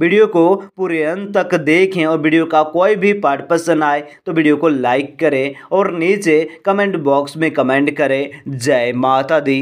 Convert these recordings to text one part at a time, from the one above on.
video को पूरे अंत तक देखें और वीडियो का कोई भी पार्ट पसंद आए तो वीडियो को लाइक करें और नीचे कमेंट बॉक्स में कमेंट करें जय माता दी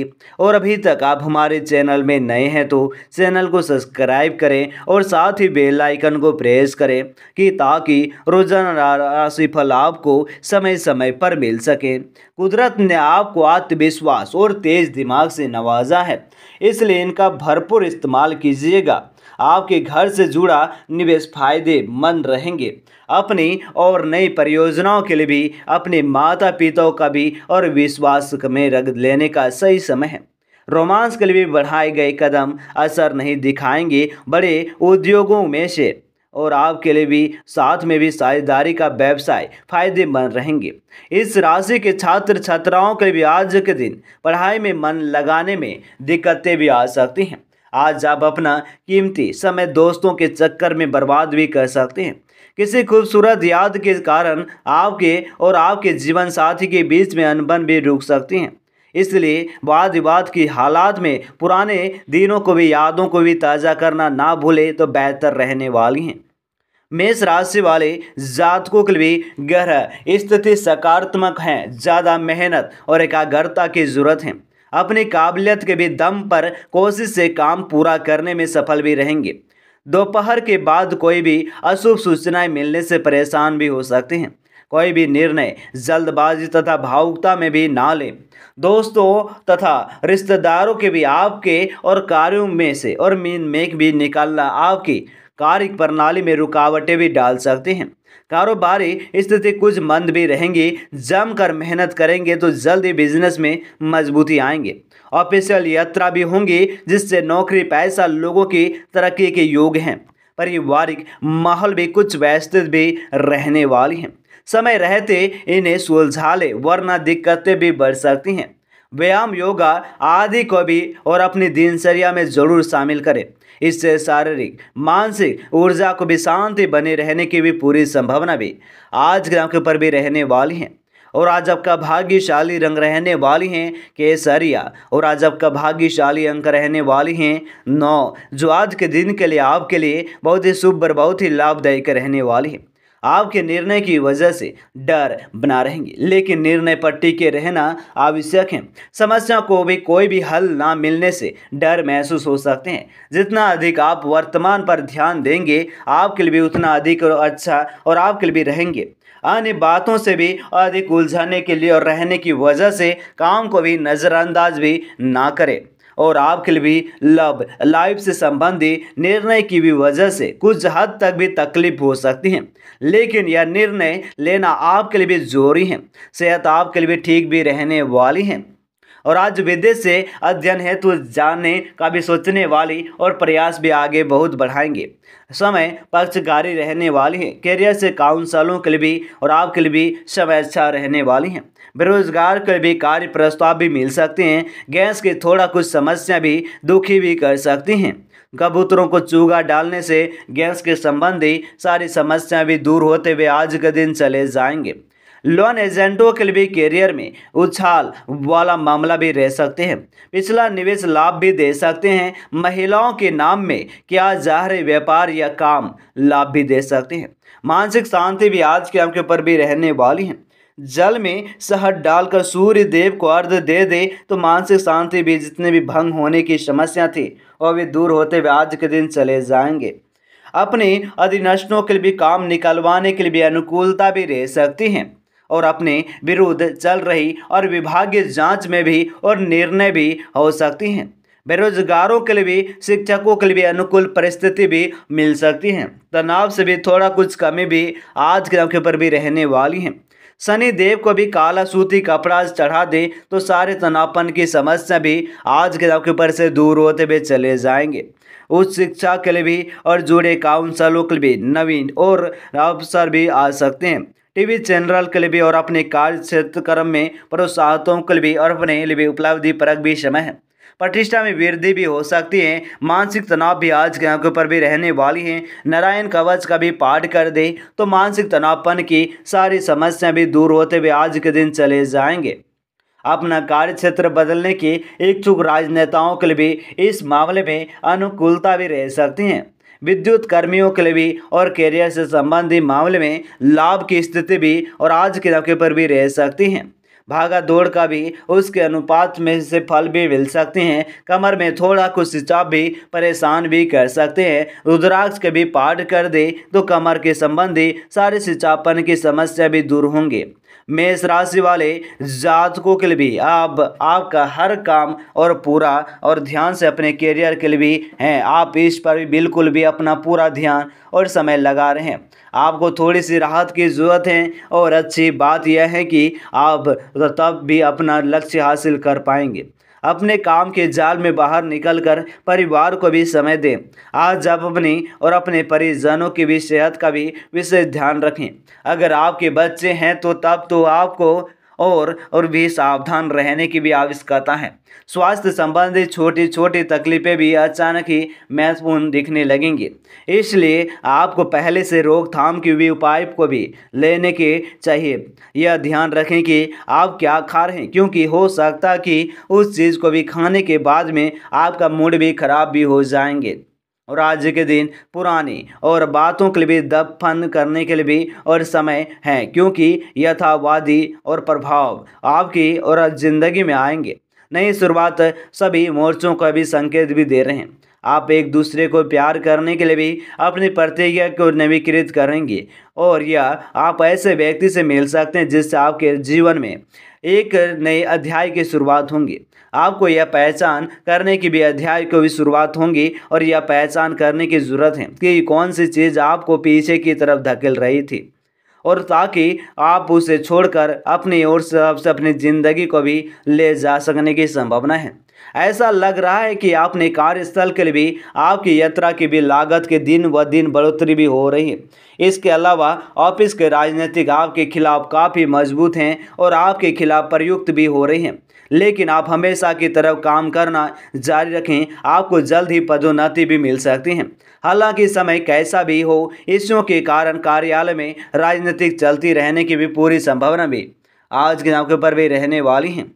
और अभी तक आप हमारे चैनल में नए हैं तो चैनल को सब्सक्राइब करें और साथ ही बेल आइकन को प्रेस करें कि ताकि रोजाना राशिफल आपको समय समय पर मिल सके कुदरत ने आपको आत्मविश्वास और तेज दिमाग से नवाजा है इसलिए इनका भरपूर इस्तेमाल कीजिएगा आपके घर से जुड़ा निवेश फायदेमंद रहेंगे अपनी और नई परियोजनाओं के लिए भी अपने माता पिता का भी और विश्वास में रख लेने का सही समय है रोमांस के लिए भी बढ़ाए गए कदम असर नहीं दिखाएंगे बड़े उद्योगों में से और आपके लिए भी साथ में भी साझेदारी का व्यवसाय फायदेमंद रहेंगे इस राशि के छात्र छात्राओं के भी आज के दिन पढ़ाई में मन लगाने में दिक्कतें भी आ सकती हैं आज आप अपना कीमती समय दोस्तों के चक्कर में बर्बाद भी कर सकते हैं किसी खूबसूरत याद के कारण आपके और आपके जीवन साथी के बीच में अनबन भी रुक सकती हैं इसलिए वाद विवाद की हालात में पुराने दिनों को भी यादों को भी ताज़ा करना ना भूले तो बेहतर रहने वाली हैं मेष राशि वाले जातकों के लिए ग्रह स्थिति सकारात्मक हैं ज़्यादा मेहनत और एकाग्रता की जरूरत है अपनी काबिलियत के भी दम पर कोशिश से काम पूरा करने में सफल भी रहेंगे दोपहर के बाद कोई भी अशुभ सूचनाएं मिलने से परेशान भी हो सकते हैं कोई भी निर्णय जल्दबाजी तथा भावुकता में भी ना लें दोस्तों तथा रिश्तेदारों के भी आपके और कार्यों में से और मीन मेक भी निकालना आपकी कार्य प्रणाली में रुकावटें भी डाल सकते हैं कारोबारी स्थिति कुछ मंद भी रहेंगी जमकर मेहनत करेंगे तो जल्द ही बिजनेस में मजबूती आएंगे ऑफिशियल यात्रा भी होंगी जिससे नौकरी पैसा लोगों की तरक्की के योग हैं पारिवारिक माहौल भी कुछ व्यवस्थित भी रहने वाली हैं समय रहते इन्हें सुलझा ले वरना दिक्कतें भी बढ़ सकती हैं व्यायाम योगा आदि को भी और अपनी दिनचर्या में ज़रूर शामिल करें इससे शारीरिक मानसिक ऊर्जा को भी शांति बने रहने की भी पूरी संभावना भी आज के ऊपर पर भी रहने वाली हैं और आज आपका भाग्यशाली रंग रहने वाली हैं केसरिया और आज आपका भाग्यशाली अंक रहने वाली हैं नौ जो आज के दिन के लिए आपके लिए बहुत ही शुभ और बहुत ही लाभदायक रहने वाली है आपके निर्णय की वजह से डर बना रहेंगे लेकिन निर्णय पर टिके रहना आवश्यक है समस्या को भी कोई भी हल ना मिलने से डर महसूस हो सकते हैं जितना अधिक आप वर्तमान पर ध्यान देंगे आपके लिए भी उतना अधिक और अच्छा और आपके लिए भी रहेंगे अन्य बातों से भी अधिक उलझाने के लिए और रहने की वजह से काम को भी नज़रअंदाज भी ना करें और आपके लिए भी लव लाइफ से संबंधित निर्णय की भी वजह से कुछ हद तक भी तकलीफ हो सकती है लेकिन यह निर्णय लेना आपके लिए भी जरूरी है सेहत आपके लिए भी ठीक भी रहने वाली है और आज वेदे से अध्ययन हेतु तो जाने का भी सोचने वाली और प्रयास भी आगे बहुत बढ़ाएंगे समय पक्षकारी रहने वाली है कैरियर से काउंसलों के लिए भी और आपके लिए भी समय अच्छा रहने वाली हैं बेरोजगार के भी कार्य प्रस्ताव भी मिल सकते हैं गैस की थोड़ा कुछ समस्या भी दुखी भी कर सकती हैं कबूतरों को चूगा डालने से गैस के संबंधी सारी समस्याएं भी दूर होते हुए आज के दिन चले जाएंगे लोन एजेंटों के लिए कैरियर में उछाल वाला मामला भी रह सकते हैं पिछला निवेश लाभ भी दे सकते हैं महिलाओं के नाम में क्या जाहिर व्यापार या काम लाभ भी दे सकते हैं मानसिक शांति भी आज के आपके पर भी रहने वाली है जल में शहद डालकर सूर्य देव को अर्ध दे दे तो मानसिक शांति भी जितने भी भंग होने की समस्या थी और भी दूर होते हुए आज के दिन चले जाएंगे अपने अधिनष्टों के लिए भी काम निकलवाने के लिए भी अनुकूलता भी रह सकती हैं और अपने विरुद्ध चल रही और विभागीय जांच में भी और निर्णय भी हो सकती हैं बेरोजगारों के लिए भी शिक्षकों के लिए भी अनुकूल परिस्थिति भी मिल सकती है तनाव से भी थोड़ा कुछ कमी भी आज के मौके पर भी रहने वाली है सनी देव को भी काला सूती कपड़ा चढ़ा दें तो सारे तनावपन की समस्या भी आज के मौके पर से दूर होते हुए चले जाएंगे उच्च शिक्षा के लिए भी और जुड़े काउंसलों के लिए नवीन और अवसर भी आ सकते हैं चैनल के लिए भी और अपने कार्य क्षेत्र में प्रोत्साहतों के लिए और अपने लिए उपलब्धि परक भी समय है प्रतिष्ठा में वृद्धि भी हो सकती है मानसिक तनाव भी आज के अंकों पर भी रहने वाली है नारायण कवच का भी पाठ कर दे तो मानसिक तनावपन की सारी समस्याएं भी दूर होते हुए आज के दिन चले जाएंगे अपना कार्य क्षेत्र बदलने की इच्छुक राजनेताओं के लिए भी इस मामले में अनुकूलता भी रह सकती हैं विद्युत कर्मियों के लिए भी और कैरियर से संबंधित मामले में लाभ की स्थिति भी और आज के मौके पर भी रह सकती हैं भागा दौड़ का भी उसके अनुपात में से फल भी मिल सकते हैं कमर में थोड़ा कुछ सिंचाव भी परेशान भी कर सकते हैं रुद्राक्ष के भी पाठ कर दे तो कमर के संबंधी सारे सिंचापन की समस्या भी दूर होंगे मेष राशि वाले जातकों के लिए भी आप आपका हर काम और पूरा और ध्यान से अपने करियर के लिए भी हैं आप इस पर भी बिल्कुल भी अपना पूरा ध्यान और समय लगा रहे हैं आपको थोड़ी सी राहत की ज़रूरत है और अच्छी बात यह है कि आप तब भी अपना लक्ष्य हासिल कर पाएंगे अपने काम के जाल में बाहर निकलकर परिवार को भी समय दें आज जब अपनी और अपने परिजनों की भी सेहत का भी विशेष ध्यान रखें अगर आपके बच्चे हैं तो तब तो आपको और और भी सावधान रहने की भी आवश्यकता है स्वास्थ्य संबंधी छोटी छोटी तकलीफें भी अचानक ही महत्वपूर्ण दिखने लगेंगी इसलिए आपको पहले से रोकथाम के भी उपाय को भी लेने के चाहिए यह ध्यान रखें कि आप क्या खा रहे हैं क्योंकि हो सकता कि उस चीज़ को भी खाने के बाद में आपका मूड भी खराब भी हो जाएंगे और आज के दिन पुरानी और बातों के लिए भी दफन करने के लिए भी और समय है क्योंकि यथावादी और प्रभाव आपकी और जिंदगी में आएंगे नई शुरुआत सभी मोर्चों का भी संकेत भी दे रहे हैं आप एक दूसरे को प्यार करने के लिए भी अपनी प्रतिज्ञा को नवीकृत करेंगे और यह आप ऐसे व्यक्ति से मिल सकते हैं जिससे आपके जीवन में एक नए अध्याय की शुरुआत होंगी आपको यह पहचान करने की भी अध्याय को भी शुरुआत होंगी और यह पहचान करने की ज़रूरत है कि कौन सी चीज़ आपको पीछे की तरफ धकेल रही थी और ताकि आप उसे छोड़कर अपनी ओर से अपनी ज़िंदगी को भी ले जा सकने की संभावना है ऐसा लग रहा है कि आपने कार्यस्थल के लिए भी आपकी यात्रा की भी लागत के दिन व दिन बढ़ोतरी भी हो रही है इसके अलावा ऑफिस के राजनीतिक आपके खिलाफ काफ़ी मजबूत हैं और आपके खिलाफ प्रयुक्त भी हो रही हैं लेकिन आप हमेशा की तरफ काम करना जारी रखें आपको जल्द ही पदोन्नति भी मिल सकती है हालांकि समय कैसा भी हो इसों के कारण कार्यालय में राजनीतिक चलती रहने की भी पूरी संभावना भी आज के नाम के ऊपर भी रहने वाली हैं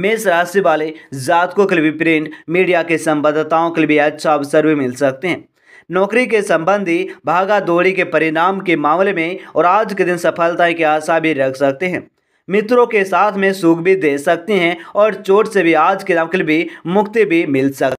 मेष राशि वाले जातकों के लिए प्रिंट मीडिया के संबद्धताओं के लिए भी अच्छा अवसर भी मिल सकते हैं नौकरी के संबंधी भागा दौड़ी के परिणाम के मामले में और आज के दिन सफलता की आशा भी रख सकते हैं मित्रों के साथ में सुख भी दे सकती हैं और चोट से भी आज के राम के लिए भी मुक्ति भी मिल सकती